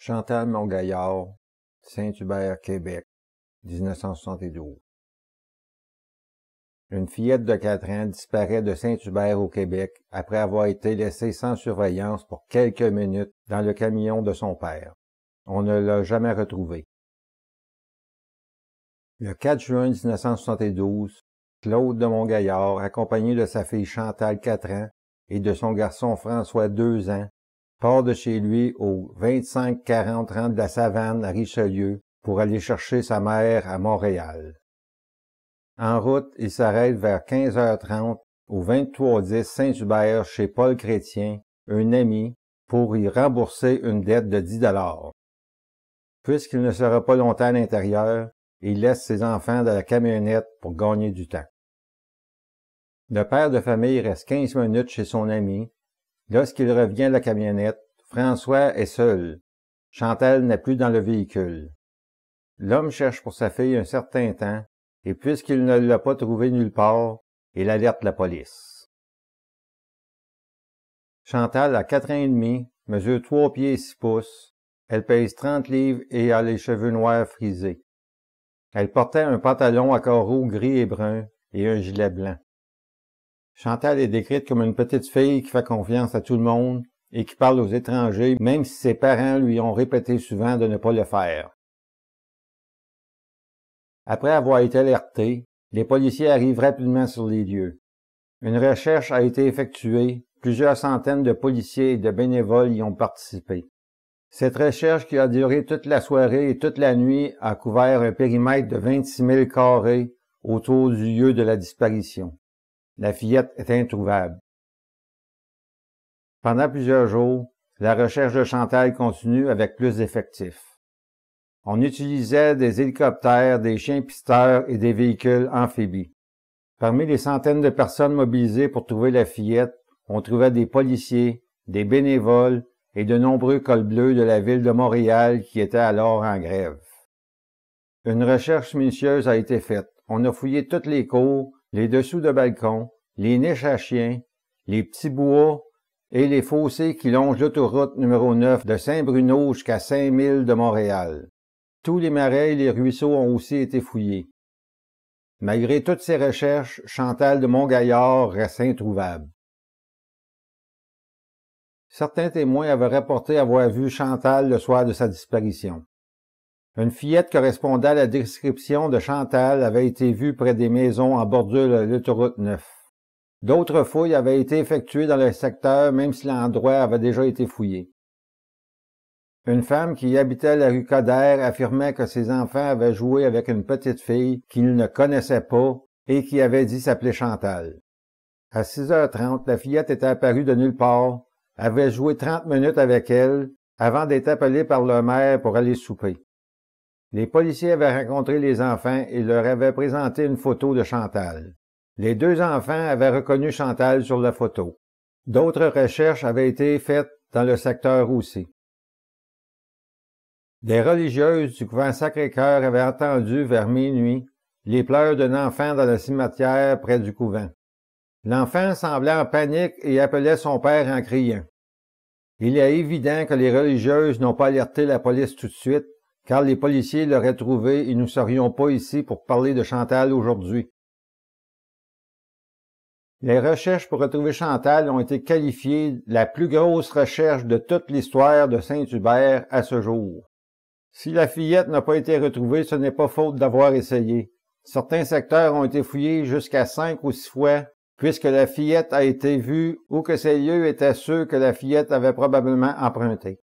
Chantal Montgaillard, Saint-Hubert, Québec, 1972. Une fillette de quatre ans disparaît de Saint-Hubert au Québec après avoir été laissée sans surveillance pour quelques minutes dans le camion de son père. On ne l'a jamais retrouvée. Le 4 juin 1972, Claude de Montgaillard, accompagné de sa fille Chantal, 4 ans, et de son garçon François, deux ans, part de chez lui au 25-40 de la Savane à Richelieu pour aller chercher sa mère à Montréal. En route, il s'arrête vers 15h30 au 2310 Saint-Hubert chez Paul Chrétien, un ami, pour y rembourser une dette de 10 dollars. Puisqu'il ne sera pas longtemps à l'intérieur, il laisse ses enfants dans la camionnette pour gagner du temps. Le père de famille reste 15 minutes chez son ami Lorsqu'il revient à la camionnette, François est seul. Chantal n'est plus dans le véhicule. L'homme cherche pour sa fille un certain temps, et puisqu'il ne l'a pas trouvée nulle part, il alerte la police. Chantal a quatre ans et demi, mesure trois pieds et six pouces. Elle pèse trente livres et a les cheveux noirs frisés. Elle portait un pantalon à carreaux gris et brun et un gilet blanc. Chantal est décrite comme une petite fille qui fait confiance à tout le monde et qui parle aux étrangers, même si ses parents lui ont répété souvent de ne pas le faire. Après avoir été alertés, les policiers arrivent rapidement sur les lieux. Une recherche a été effectuée, plusieurs centaines de policiers et de bénévoles y ont participé. Cette recherche qui a duré toute la soirée et toute la nuit a couvert un périmètre de 26 000 carrés autour du lieu de la disparition la fillette est introuvable. Pendant plusieurs jours, la recherche de Chantal continue avec plus d'effectifs. On utilisait des hélicoptères, des chiens pisteurs et des véhicules amphibies. Parmi les centaines de personnes mobilisées pour trouver la fillette, on trouvait des policiers, des bénévoles et de nombreux cols bleus de la ville de Montréal qui étaient alors en grève. Une recherche minutieuse a été faite. On a fouillé toutes les cours, les dessous de balcons, les niches à chiens, les petits bois et les fossés qui longent l'autoroute numéro 9 de Saint-Bruno jusqu'à Saint-Mille de Montréal. Tous les marais et les ruisseaux ont aussi été fouillés. Malgré toutes ces recherches, Chantal de Montgaillard reste introuvable. Certains témoins avaient rapporté avoir vu Chantal le soir de sa disparition. Une fillette correspondant à la description de Chantal avait été vue près des maisons en bordure de l'autoroute 9. D'autres fouilles avaient été effectuées dans le secteur même si l'endroit avait déjà été fouillé. Une femme qui habitait la rue Coderre affirmait que ses enfants avaient joué avec une petite fille qu'ils ne connaissaient pas et qui avait dit s'appeler Chantal. À 6h30, la fillette était apparue de nulle part, avait joué 30 minutes avec elle avant d'être appelée par leur maire pour aller souper. Les policiers avaient rencontré les enfants et leur avaient présenté une photo de Chantal. Les deux enfants avaient reconnu Chantal sur la photo. D'autres recherches avaient été faites dans le secteur aussi. Des religieuses du couvent Sacré-Cœur avaient entendu vers minuit les pleurs d'un enfant dans la cimetière près du couvent. L'enfant semblait en panique et appelait son père en criant. Il est évident que les religieuses n'ont pas alerté la police tout de suite, car les policiers l'auraient trouvé et nous serions pas ici pour parler de Chantal aujourd'hui. Les recherches pour retrouver Chantal ont été qualifiées la plus grosse recherche de toute l'histoire de Saint-Hubert à ce jour. Si la fillette n'a pas été retrouvée, ce n'est pas faute d'avoir essayé. Certains secteurs ont été fouillés jusqu'à cinq ou six fois, puisque la fillette a été vue ou que ces lieux étaient ceux que la fillette avait probablement empruntés.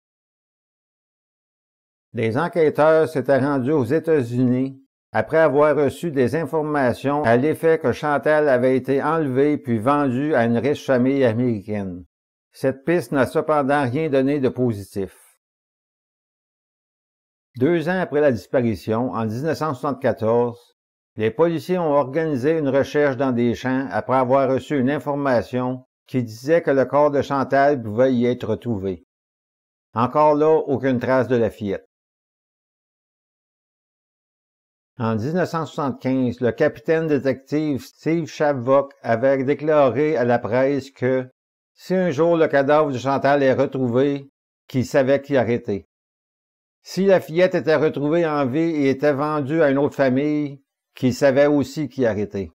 Les enquêteurs s'étaient rendus aux États-Unis après avoir reçu des informations à l'effet que Chantal avait été enlevée puis vendue à une riche famille américaine. Cette piste n'a cependant rien donné de positif. Deux ans après la disparition, en 1974, les policiers ont organisé une recherche dans des champs après avoir reçu une information qui disait que le corps de Chantal pouvait y être trouvé. Encore là, aucune trace de la fillette. En 1975, le capitaine détective Steve Chabot avait déclaré à la presse que si un jour le cadavre de Chantal est retrouvé, qu'il savait qui arrêter. Si la fillette était retrouvée en vie et était vendue à une autre famille, qu'il savait aussi qui arrêter.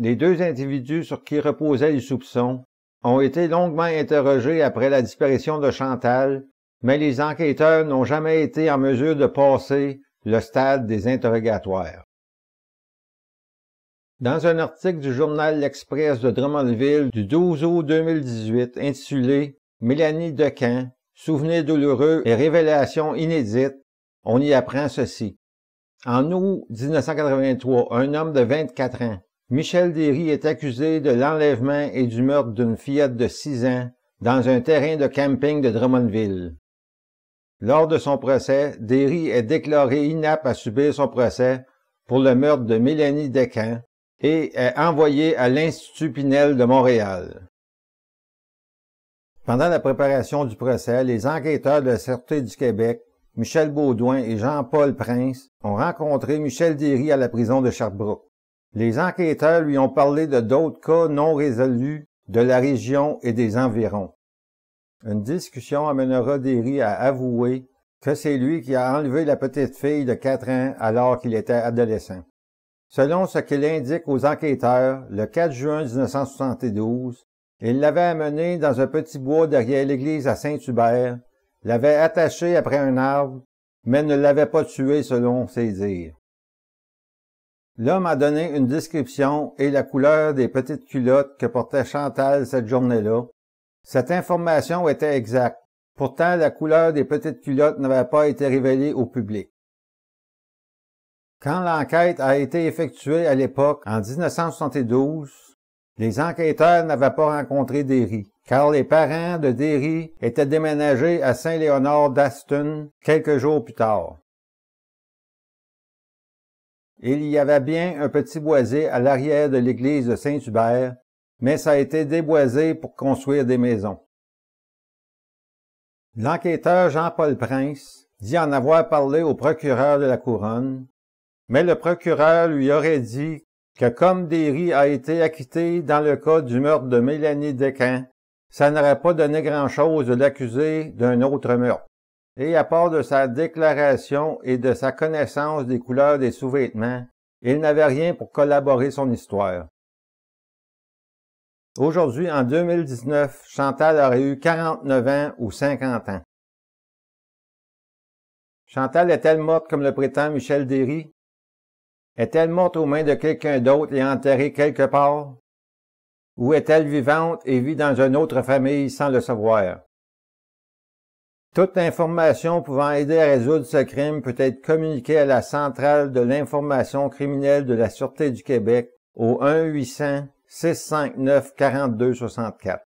Les deux individus sur qui reposaient les soupçons ont été longuement interrogés après la disparition de Chantal, mais les enquêteurs n'ont jamais été en mesure de passer le stade des interrogatoires. Dans un article du journal L'Express de Drummondville du 12 août 2018 intitulé Mélanie Dequin, souvenirs douloureux et révélations inédites, on y apprend ceci. En août 1983, un homme de 24 ans, Michel Derry est accusé de l'enlèvement et du meurtre d'une fillette de 6 ans dans un terrain de camping de Drummondville. Lors de son procès, Derry est déclaré inapte à subir son procès pour le meurtre de Mélanie Descamps et est envoyé à l'Institut Pinel de Montréal. Pendant la préparation du procès, les enquêteurs de la Sûreté du Québec, Michel Baudouin et Jean-Paul Prince, ont rencontré Michel Derry à la prison de Sherbrooke. Les enquêteurs lui ont parlé de d'autres cas non résolus de la région et des environs. Une discussion amènera Derry à avouer que c'est lui qui a enlevé la petite fille de quatre ans alors qu'il était adolescent. Selon ce qu'il indique aux enquêteurs, le 4 juin 1972, il l'avait amené dans un petit bois derrière l'église à Saint-Hubert, l'avait attaché après un arbre, mais ne l'avait pas tué selon ses dires. L'homme a donné une description et la couleur des petites culottes que portait Chantal cette journée-là, cette information était exacte. Pourtant, la couleur des petites culottes n'avait pas été révélée au public. Quand l'enquête a été effectuée à l'époque, en 1972, les enquêteurs n'avaient pas rencontré Derry, car les parents de Derry étaient déménagés à Saint-Léonard d'Aston quelques jours plus tard. Il y avait bien un petit boisé à l'arrière de l'église de Saint-Hubert mais ça a été déboisé pour construire des maisons. L'enquêteur Jean-Paul Prince dit en avoir parlé au procureur de la Couronne, mais le procureur lui aurait dit que comme Derry a été acquitté dans le cas du meurtre de Mélanie Descamps, ça n'aurait pas donné grand-chose de l'accuser d'un autre meurtre. Et à part de sa déclaration et de sa connaissance des couleurs des sous-vêtements, il n'avait rien pour collaborer son histoire. Aujourd'hui, en 2019, Chantal aurait eu 49 ans ou 50 ans. Chantal est-elle morte comme le prétend Michel Derry? Est-elle morte aux mains de quelqu'un d'autre et enterrée quelque part? Ou est-elle vivante et vit dans une autre famille sans le savoir? Toute information pouvant aider à résoudre ce crime peut être communiquée à la Centrale de l'information criminelle de la Sûreté du Québec au 1 800 659 4264